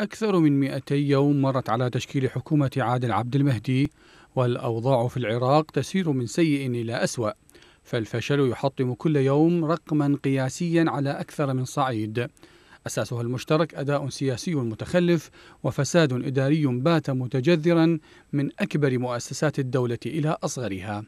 أكثر من 200 يوم مرت على تشكيل حكومة عادل عبد المهدي والأوضاع في العراق تسير من سيء إلى أسوأ فالفشل يحطم كل يوم رقما قياسيا على أكثر من صعيد أساسها المشترك أداء سياسي متخلف وفساد إداري بات متجذرا من أكبر مؤسسات الدولة إلى أصغرها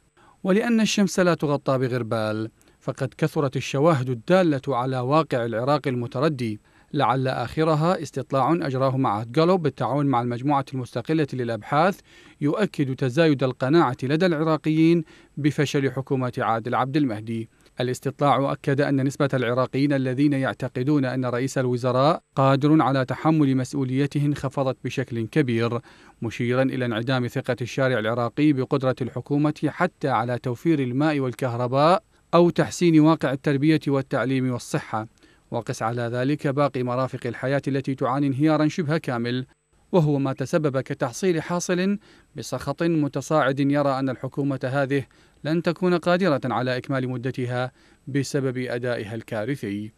ولأن الشمس لا تغطى بغربال فقد كثرت الشواهد الدالة على واقع العراق المتردي لعل آخرها استطلاع أجراه معهد جالوب بالتعاون مع المجموعة المستقلة للأبحاث يؤكد تزايد القناعة لدى العراقيين بفشل حكومة عادل عبد المهدي الاستطلاع أكد أن نسبة العراقيين الذين يعتقدون أن رئيس الوزراء قادر على تحمل مسؤوليته انخفضت بشكل كبير، مشيرا إلى انعدام ثقة الشارع العراقي بقدرة الحكومة حتى على توفير الماء والكهرباء أو تحسين واقع التربية والتعليم والصحة. وقس على ذلك باقي مرافق الحياة التي تعاني انهيارا شبه كامل وهو ما تسبب كتحصيل حاصل بسخط متصاعد يرى أن الحكومة هذه لن تكون قادرة على إكمال مدتها بسبب أدائها الكارثي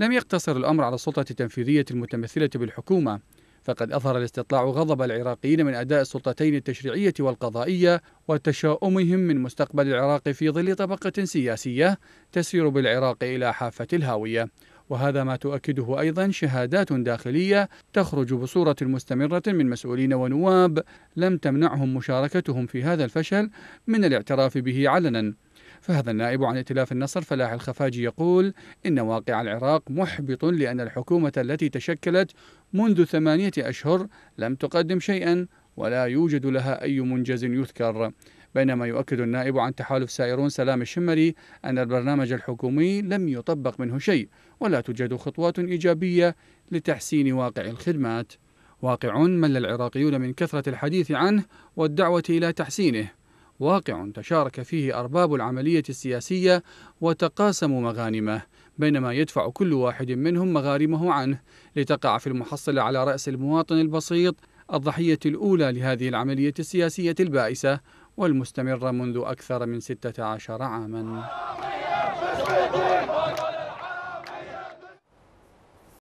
لم يقتصر الأمر على السلطة التنفيذية المتمثلة بالحكومة فقد أظهر الاستطلاع غضب العراقيين من أداء السلطتين التشريعية والقضائية وتشاؤمهم من مستقبل العراق في ظل طبقة سياسية تسير بالعراق إلى حافة الهاوية وهذا ما تؤكده أيضا شهادات داخلية تخرج بصورة مستمرة من مسؤولين ونواب لم تمنعهم مشاركتهم في هذا الفشل من الاعتراف به علنا فهذا النائب عن ائتلاف النصر فلاح الخفاجي يقول إن واقع العراق محبط لأن الحكومة التي تشكلت منذ ثمانية أشهر لم تقدم شيئا ولا يوجد لها أي منجز يذكر بينما يؤكد النائب عن تحالف سائرون سلام الشمري أن البرنامج الحكومي لم يطبق منه شيء ولا توجد خطوات إيجابية لتحسين واقع الخدمات واقع مل العراقيون من كثرة الحديث عنه والدعوة إلى تحسينه واقع تشارك فيه أرباب العملية السياسية وتقاسموا مغانمه بينما يدفع كل واحد منهم مغارمه عنه لتقع في المحصلة على رأس المواطن البسيط الضحية الأولى لهذه العملية السياسية البائسة والمستمرة منذ أكثر من 16 عاما